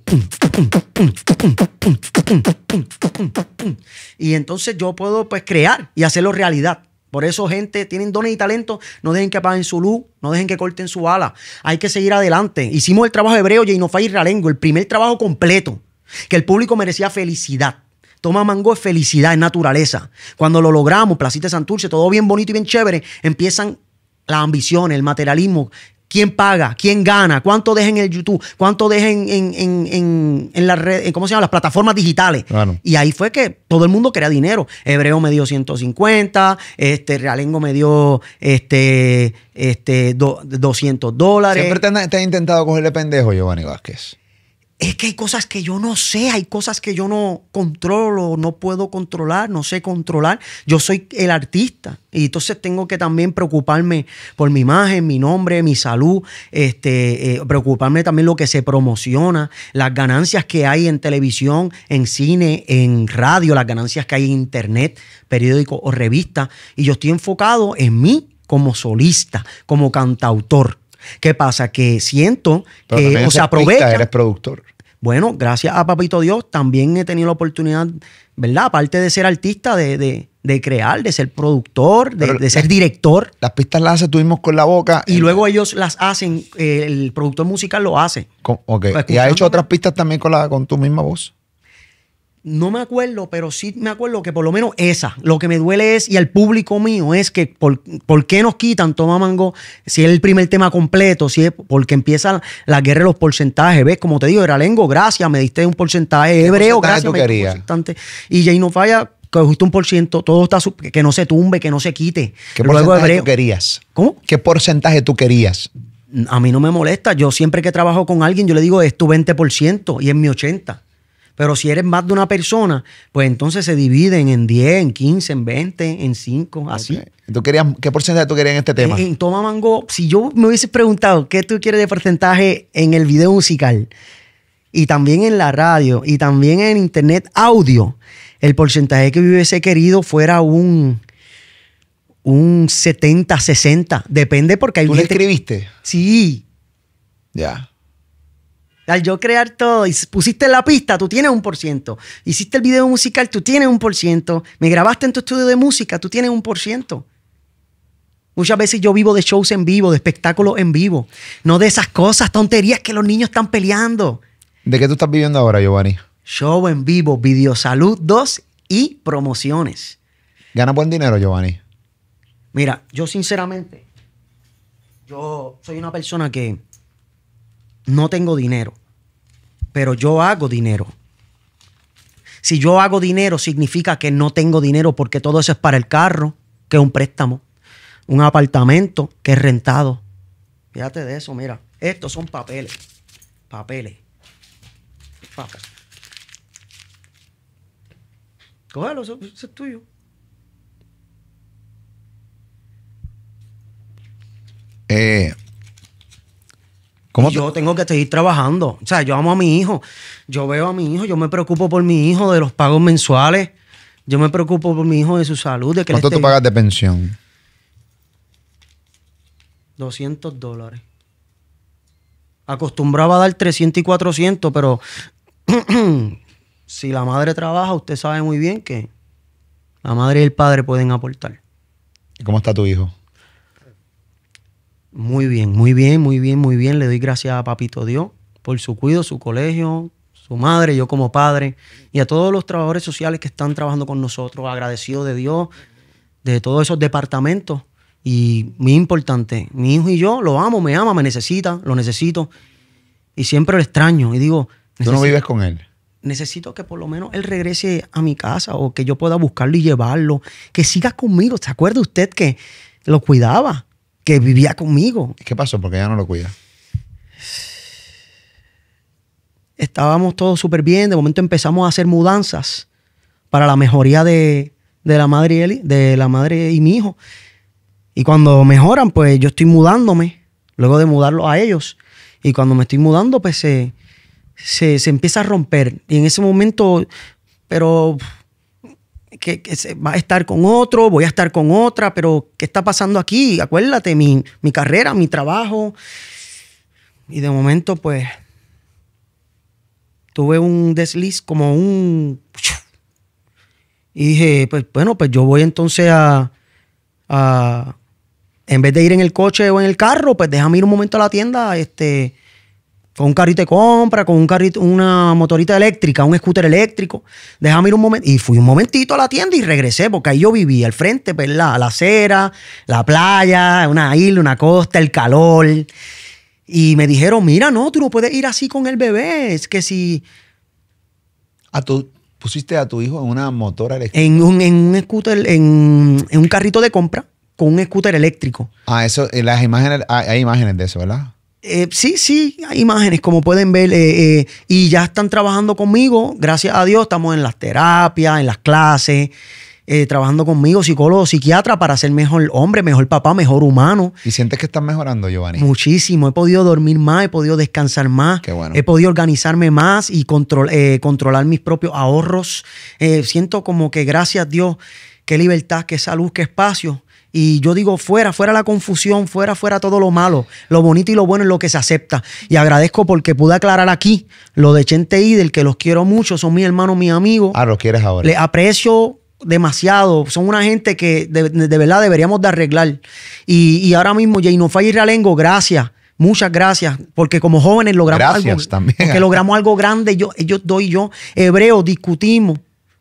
Y entonces yo puedo pues crear y hacerlo realidad. Por eso, gente, tienen dones y talentos, no dejen que apaguen su luz, no dejen que corten su ala. Hay que seguir adelante. Hicimos el trabajo hebreo y no Ralengo, el primer trabajo completo, que el público merecía felicidad. Toma Mango es felicidad, es naturaleza. Cuando lo logramos, Placita Santurce, todo bien bonito y bien chévere, empiezan las ambiciones, el materialismo, ¿Quién paga? ¿Quién gana? ¿Cuánto deja en el YouTube? ¿Cuánto deja en, en, en, las ¿Cómo se llama? Las plataformas digitales. Y ahí fue que todo el mundo quería dinero. Hebreo me dio 150, este, Realengo me dio este, este, 200 dólares. Siempre te, te han intentado cogerle pendejo, Giovanni Vázquez es que hay cosas que yo no sé, hay cosas que yo no controlo, no puedo controlar, no sé controlar. Yo soy el artista y entonces tengo que también preocuparme por mi imagen, mi nombre, mi salud, este, eh, preocuparme también lo que se promociona, las ganancias que hay en televisión, en cine, en radio, las ganancias que hay en internet, periódico o revista. Y yo estoy enfocado en mí como solista, como cantautor. ¿Qué pasa? Que siento que o se aprovecha. Eres productor. Bueno, gracias a Papito Dios también he tenido la oportunidad, ¿verdad? Aparte de ser artista, de, de, crear, de ser productor, de, ser director. Las pistas las tuvimos con la boca. Y luego ellos las hacen, eh, el productor musical lo hace. Pues ¿Y has hecho otras pistas también con, la, con tu misma voz? No me acuerdo, pero sí me acuerdo que por lo menos esa. Lo que me duele es, y al público mío, es que por, qué nos quitan Toma Mango si es el primer tema completo, si es porque empieza la guerra de los porcentajes. ¿Ves? Como te digo, era lengo, gracias, me diste un porcentaje hebreo, porcentaje gracias. Tú y Jay No Falla que justo un por ciento, todo está que no se tumbe, que no se quite. ¿Qué porcentaje tú querías? ¿Cómo? ¿Qué porcentaje tú querías? A mí no me molesta. Yo siempre que trabajo con alguien, yo le digo, es tu 20% y es mi 80%. Pero si eres más de una persona, pues entonces se dividen en 10, en 15, en 20, en 5, así. ¿Tú querías, ¿Qué porcentaje tú querías en este eh, tema? En, eh, Toma Mango, si yo me hubiese preguntado qué tú quieres de porcentaje en el video musical, y también en la radio, y también en internet audio, el porcentaje que hubiese querido fuera un un 70, 60. Depende porque hay ¿Tú gente... escribiste? Sí. Ya. Al yo crear todo, y pusiste la pista, tú tienes un por ciento. Hiciste el video musical, tú tienes un por ciento. Me grabaste en tu estudio de música, tú tienes un por ciento. Muchas veces yo vivo de shows en vivo, de espectáculos en vivo. No de esas cosas, tonterías que los niños están peleando. ¿De qué tú estás viviendo ahora, Giovanni? Show en vivo, Videosalud 2 y promociones. Gana buen dinero, Giovanni? Mira, yo sinceramente, yo soy una persona que no tengo dinero, pero yo hago dinero. Si yo hago dinero, significa que no tengo dinero porque todo eso es para el carro, que es un préstamo, un apartamento que es rentado. Fíjate de eso, mira. Estos son papeles. Papeles. Papeles. eso es tuyo. Eh, yo tengo que seguir trabajando. O sea, yo amo a mi hijo. Yo veo a mi hijo, yo me preocupo por mi hijo, de los pagos mensuales. Yo me preocupo por mi hijo, de su salud. De que ¿Cuánto tú pagas de pensión? 200 dólares. Acostumbraba a dar 300 y 400, pero si la madre trabaja, usted sabe muy bien que la madre y el padre pueden aportar. ¿Y cómo está tu hijo? Muy bien, muy bien, muy bien, muy bien. Le doy gracias a Papito Dios por su cuido, su colegio, su madre, yo como padre, y a todos los trabajadores sociales que están trabajando con nosotros, agradecido de Dios, de todos esos departamentos. Y muy importante, mi hijo y yo lo amo, me ama, me necesita, lo necesito. Y siempre lo extraño. Y digo. ¿Tú no vives con él? Necesito que por lo menos él regrese a mi casa o que yo pueda buscarlo y llevarlo. Que siga conmigo. ¿Se acuerda usted que lo cuidaba? que vivía conmigo. ¿Qué pasó? Porque ya no lo cuida. Estábamos todos súper bien. De momento empezamos a hacer mudanzas para la mejoría de, la madre y de la madre y mi hijo. Y cuando mejoran, pues yo estoy mudándome, luego de mudarlo a ellos. Y cuando me estoy mudando, pues se, se empieza a romper. Y en ese momento, pero que, se va a estar con otro, voy a estar con otra, pero ¿qué está pasando aquí? Acuérdate, mi, mi carrera, mi trabajo. Y de momento, pues, tuve un desliz como un... Y dije, pues bueno, pues yo voy entonces a, a, en vez de ir en el coche o en el carro, pues déjame ir un momento a la tienda, este, con un carrito de compra, con un carrito, una motorita eléctrica, un scooter eléctrico. Déjame ir un momento. Y fui un momentito a la tienda y regresé, porque ahí yo vivía, al frente, ¿verdad? Pues, la acera, la playa, una isla, una costa, el calor. Y me dijeron, mira, no, tú no puedes ir así con el bebé. Es que si. A ah, tu, pusiste a tu hijo en una motora eléctrica. En un, scooter, en, en un carrito de compra con un scooter eléctrico. Ah, eso, eh, las imágenes, hay imágenes de eso, ¿verdad? Eh, sí, sí, hay imágenes, como pueden ver, eh, eh, y ya están trabajando conmigo, gracias a Dios, estamos en las terapias, en las clases, trabajando conmigo, psicólogo, psiquiatra, para ser mejor hombre, mejor papá, mejor humano. ¿Y sientes que estás mejorando, Giovanni? Muchísimo, he podido dormir más, he podido descansar más, bueno. he podido organizarme más y controlar mis propios ahorros. siento como que, gracias a Dios, qué libertad, qué salud, qué espacio y yo digo, fuera, fuera la confusión, fuera, fuera todo lo malo, lo bonito y lo bueno es lo que se acepta. Y agradezco porque pude aclarar aquí lo de Chente del que los quiero mucho, son mis hermanos, mis amigos. Ah, los quieres ahora. le aprecio demasiado, son una gente que de, verdad deberíamos de arreglar. Y, ahora mismo, no Nofay y Realengo, gracias. Muchas gracias, porque como jóvenes logramos algo, también. porque logramos algo grande. Yo, yo doy yo, hebreo, discutimos.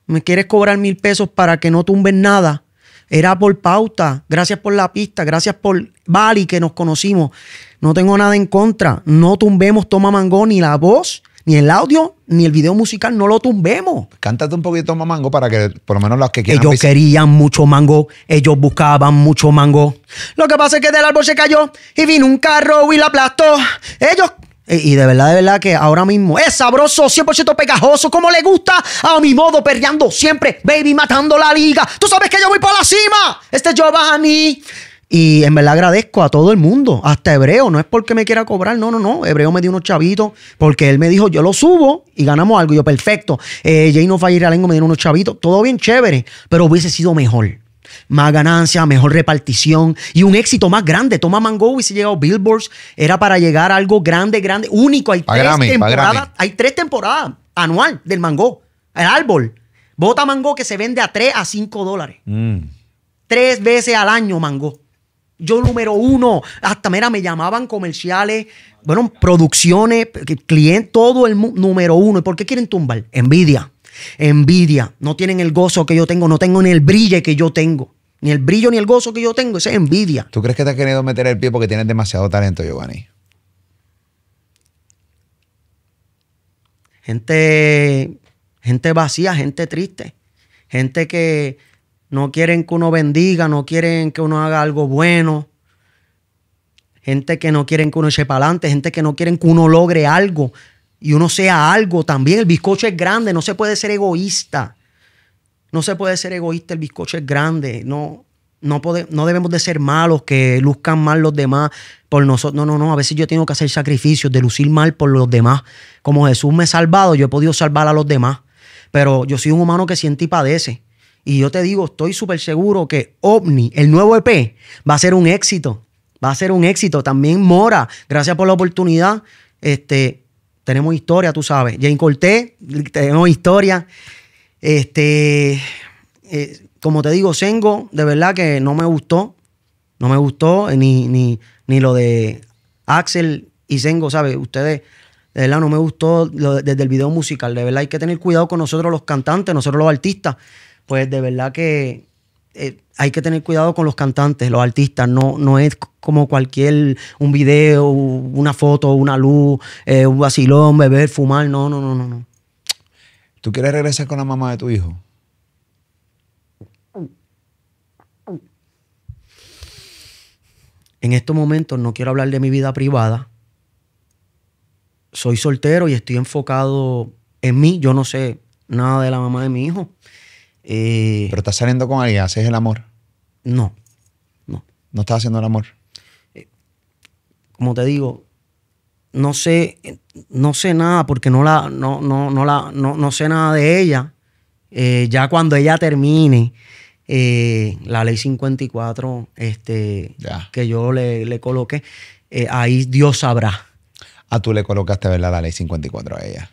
Me quieres cobrar mil pesos para que no tumben nada era por pauta. Gracias por la pista. Gracias por Bali que nos conocimos. No tengo nada en contra. No tumbemos Toma Mango ni la voz, ni el audio, ni el video musical. No lo tumbemos. Cántate un poquito Toma Mango para que por lo menos los que quieran. Ellos querían mucho mango. Ellos buscaban mucho mango. Lo que pasa es que del árbol se cayó y vino un carro y la aplastó. Ellos eh, y de verdad, de verdad que ahora mismo es sabroso, 100% pegajoso, como le gusta, a mi modo, perreando siempre, baby, matando la liga. Tú sabes que yo voy por la cima. Este es Giovanni. Y en verdad agradezco a todo el mundo, hasta Hebreo. No es porque me quiera cobrar, no, no, no. Hebreo me dio unos chavitos porque él me dijo, yo lo subo y ganamos algo. yo, perfecto. Eh, Jay No y Realengo me dio unos chavitos. Todo bien chévere, pero hubiese sido mejor más ganancia, mejor repartición y un éxito más grande. Toma Mango y se llegó a Billboards, era para llegar a algo grande, grande, único. Hay tres temporadas, hay tres temporadas anual del Mango, el árbol. Bota Mango que se vende a 3 a 5 dólares. Mm. Tres veces al año Mango. Yo número uno, hasta mira, me llamaban comerciales, bueno, producciones, cliente todo el número uno. ¿Y por qué quieren tumbar? Envidia. Envidia. No tienen el gozo que yo tengo, no tengo ni el brille que yo tengo. Ni el brillo ni el gozo que yo tengo, esa es envidia. ¿Tú crees que te has querido meter el pie porque tienes demasiado talento, Giovanni? Gente, gente vacía, gente triste, gente que no quieren que uno bendiga, no quieren que uno haga algo bueno gente que no quieren que uno eche para adelante, gente que no quieren que uno logre algo, y uno sea algo también. El bizcocho es grande, no se puede ser egoísta. No se puede ser egoísta, el bizcocho es grande. No, no, no debemos de ser malos, que luzcan mal los demás por nosotros. No, no, no. A veces yo tengo que hacer sacrificios de lucir mal por los demás. Como Jesús me ha salvado, yo he podido salvar a los demás. Pero yo soy un humano que siente y padece. Y yo te digo, estoy súper seguro que OVNI, el nuevo EP, va a ser un éxito. Va a ser un éxito. También Mora, gracias por la oportunidad. Este, tenemos historia, tú sabes. Jane Cortés, tenemos historia. Este, eh, como te digo, Sengo, de verdad que no me gustó. No me gustó eh, ni, ni, lo de Axel y Sengo, ¿sabes? Ustedes, de verdad, no me gustó desde el video musical. De verdad, hay que tener cuidado con nosotros los cantantes, nosotros los artistas. Pues de verdad que, eh, hay que tener cuidado con los cantantes, los artistas, no, no es como cualquier, un video, una foto, una luz, eh, un vacilón, beber, fumar, no, no, no, no, no. ¿Tú quieres regresar con la mamá de tu hijo? En estos momentos no quiero hablar de mi vida privada. Soy soltero y estoy enfocado en mí. Yo no sé nada de la mamá de mi hijo. Eh, Pero estás saliendo con alguien, ¿haces el amor? No, no. ¿No estás haciendo el amor? Eh, como te digo, no sé, no sé nada porque no la, no, no, no la, no, sé nada de ella. Eh, ya cuando ella termine la ley 54 este, que yo le, le coloqué, ahí Dios sabrá. Ah, tú le colocaste, ¿verdad? La ley 54 a ella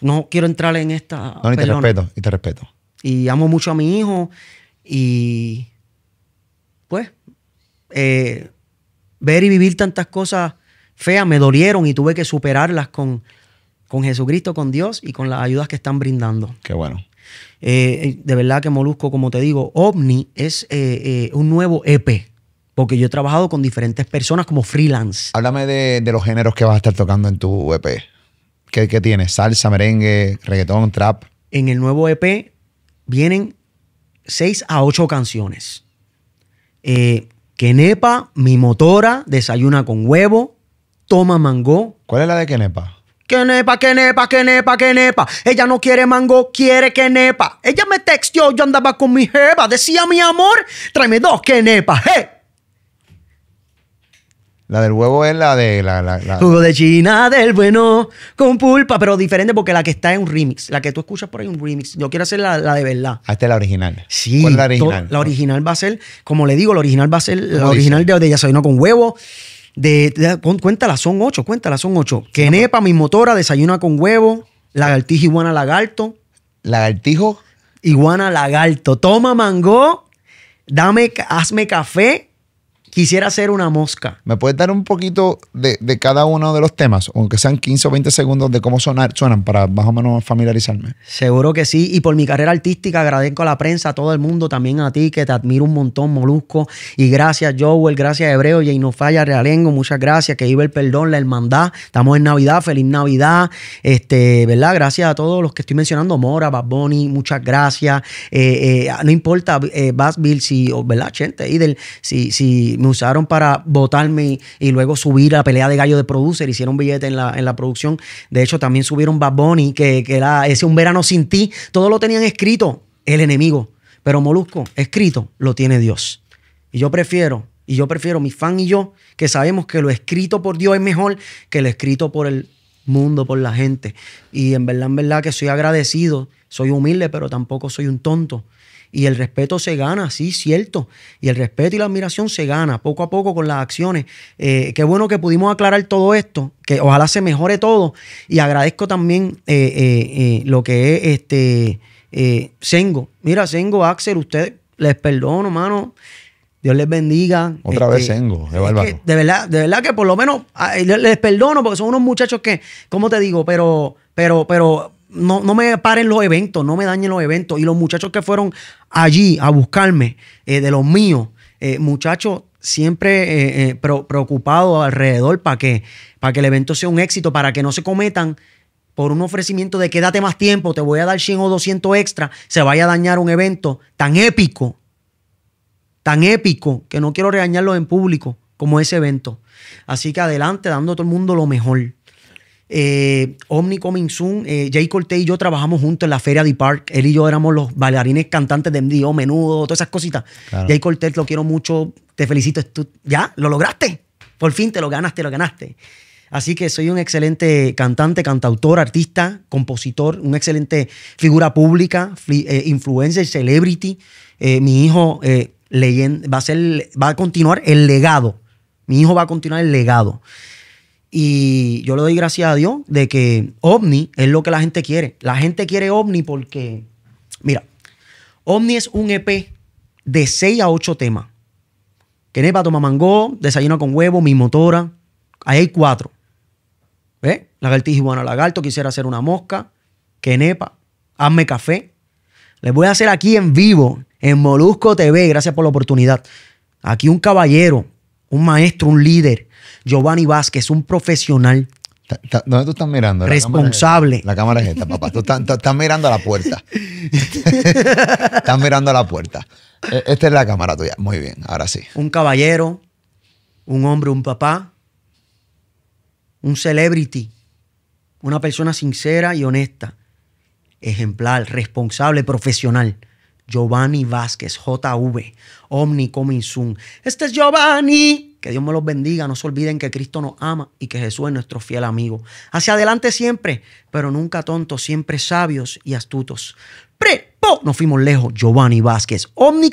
no quiero entrar en esta. No, ni te respeto, y te respeto. Y amo mucho a mi hijo y pues eh, ver y vivir tantas cosas feas me dolieron y tuve que superarlas con, con Jesucristo, con Dios y con las ayudas que están brindando. Qué bueno. Eh, eh, de verdad que Molusco, como te digo, OVNI es un nuevo EP, porque yo he trabajado con diferentes personas como freelance. Háblame de, de los géneros que vas a estar tocando en tu EP. ¿Qué, tiene? ¿Salsa, merengue, reggaetón, trap? En el nuevo EP vienen seis a ocho canciones. Eh, Kenepa, Mi Motora, Desayuna con Huevo, Toma Mango. ¿Cuál es la de Kenepa? Kenepa, Kenepa, Kenepa, Kenepa. Ella no quiere mango, quiere Kenepa. Ella me texteó, yo andaba con mi jeva. Decía mi amor, tráeme dos Kenepa. Eh". La del huevo es la de la, Jugo de China del bueno con pulpa, pero diferente porque la que está es un remix. La que tú escuchas por ahí es un remix. Yo quiero hacer la, de verdad. Ah, esta es la original. Sí. la original? La original va a ser, como le digo, la original va a ser la original de, desayuno con huevo. De, cuéntala, son ocho, cuéntala, son ocho. Kenepa, mi motora, desayuna con huevo. Lagartijo, iguana, lagarto. Lagartijo. Iguana, lagarto. Toma mango. Dame, hazme café Quisiera ser una mosca. ¿Me puedes dar un poquito de, cada uno de los temas, aunque sean 15 o 20 segundos de cómo sonar, suenan para más o menos familiarizarme? Seguro que sí. Y por mi carrera artística agradezco a la prensa, a todo el mundo, también a ti, que te admiro un montón, Molusco. Y gracias, Joel, gracias, Hebreo, y no falla, Realengo, muchas gracias, que iba el perdón, la hermandad. Estamos en Navidad, feliz Navidad. Este, ¿verdad? Gracias a todos los que estoy mencionando, Mora, Bad Bunny, muchas gracias. Eh, eh, no importa, eh, Bill. si, ¿verdad? Y Idel, si, si usaron para votarme y, luego subir a la pelea de gallo de producer, hicieron billete en la, en la producción. De hecho, también subieron Bad Bunny, que, que era ese Un Verano Sin Ti. Todo lo tenían escrito, el enemigo. Pero Molusco, escrito, lo tiene Dios. Y yo prefiero y yo prefiero, mi fan y yo, que sabemos que lo escrito por Dios es mejor que lo escrito por el mundo, por la gente. Y en verdad, en verdad que soy agradecido, soy humilde, pero tampoco soy un tonto. Y el respeto se gana, sí, cierto. Y el respeto y la admiración se gana poco a poco con las acciones. Eh, qué bueno que pudimos aclarar todo esto, que ojalá se mejore todo. Y agradezco también eh, eh, lo que es este Sengo. Mira, Sengo, Axel, ustedes, les perdono, mano. Dios les bendiga. Otra este, vez Sengo, de de verdad, de verdad que por lo menos ah, les perdono porque son unos muchachos que, ¿cómo te digo? Pero, pero, pero no, me paren los eventos, no me dañen los eventos. Y los muchachos que fueron allí a buscarme, eh, de los míos, eh, muchachos siempre eh, preocupados alrededor para que, para que el evento sea un éxito, para que no se cometan por un ofrecimiento de quédate más tiempo, te voy a dar 100 o 200 extra, se vaya a dañar un evento tan épico, tan épico, que no quiero regañarlo en público como ese evento. Así que adelante, dando a todo el mundo lo mejor. Eh, Omni Coming Soon, eh, Jay y yo trabajamos juntos en la Feria de Park. Él y yo éramos los bailarines cantantes de MDO, menudo, todas esas cositas. Jay lo quiero mucho, te felicito. ya, lo lograste. Por fin te lo ganaste, lo ganaste. Así que soy un excelente cantante, cantautor, artista, compositor, una excelente figura pública, eh, influencer, celebrity. Eh, mi hijo va, a ser, va a continuar el legado. Mi hijo va a continuar el legado. Y yo le doy gracias a Dios de que ovni es lo que la gente quiere. La gente quiere ovni porque, mira, ovni es un EP de 6 a 8 temas. Kenepa toma mango, desayuno con huevo, mi motora. Ahí hay cuatro. ¿Ves? Lagartija iguana lagarto, quisiera hacer una mosca. Kenepa, hazme café. Les voy a hacer aquí en vivo, en Molusco TV, gracias por la oportunidad. Aquí un caballero, un maestro, un líder, Giovanni Vázquez, un profesional. ¿Dónde tú estás mirando? responsable. la cámara es esta, papá. Tú estás mirando a la puerta. estás mirando a la puerta. E, esta es la cámara tuya. Muy bien, ahora sí. Un caballero, un hombre, un papá, un celebrity, una persona sincera y honesta, ejemplar, responsable, profesional. Giovanni Vázquez, JV, Omni Coming Este es Giovanni. Que Dios me los bendiga. No se olviden que Cristo nos ama y que Jesús es nuestro fiel amigo. Hacia adelante siempre, pero nunca tontos, siempre sabios y astutos. ¡Pre! ¡Po! Nos fuimos lejos. Giovanni Vázquez. Omni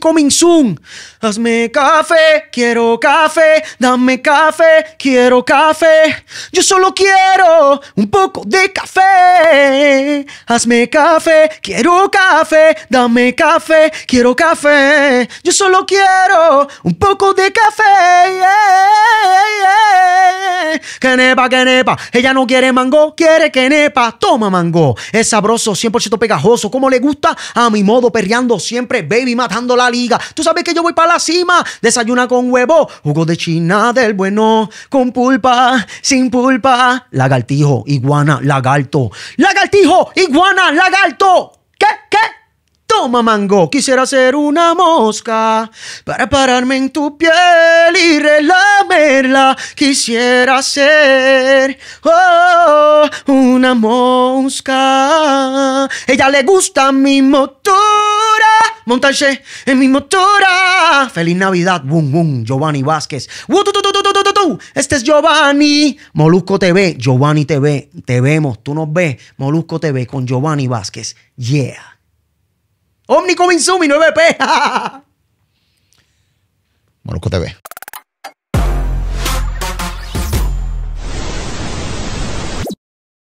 Hazme café, quiero café. Dame café, quiero café. Yo solo quiero un poco de café. Hazme café, quiero café. Dame café, quiero café. Yo solo quiero un poco de café. Yeah, Que nepa, que nepa. Ella no quiere mango, quiere que nepa. Toma mango. Es sabroso, 100% pegajoso. ¿Cómo le gusta a mi modo, perreando siempre, baby, matando la liga. Tú sabes que yo voy para la cima, desayuna con huevo, jugo de china del bueno, con pulpa, sin pulpa, lagartijo, iguana, lagarto, lagartijo, iguana, lagarto. ¿Qué? ¿Qué? Toma mango, quisiera ser una mosca para pararme en tu piel y relamerla. Quisiera ser oh, una mosca. Ella le gusta mi motora, Montaje en mi motora. Feliz Navidad, boom boom, Giovanni Vázquez. Este es Giovanni. Molusco TV, Giovanni TV, te vemos, tú nos ves. Molusco TV con Giovanni Vázquez. Yeah. Omnicom Insumi 9P. Molusco TV.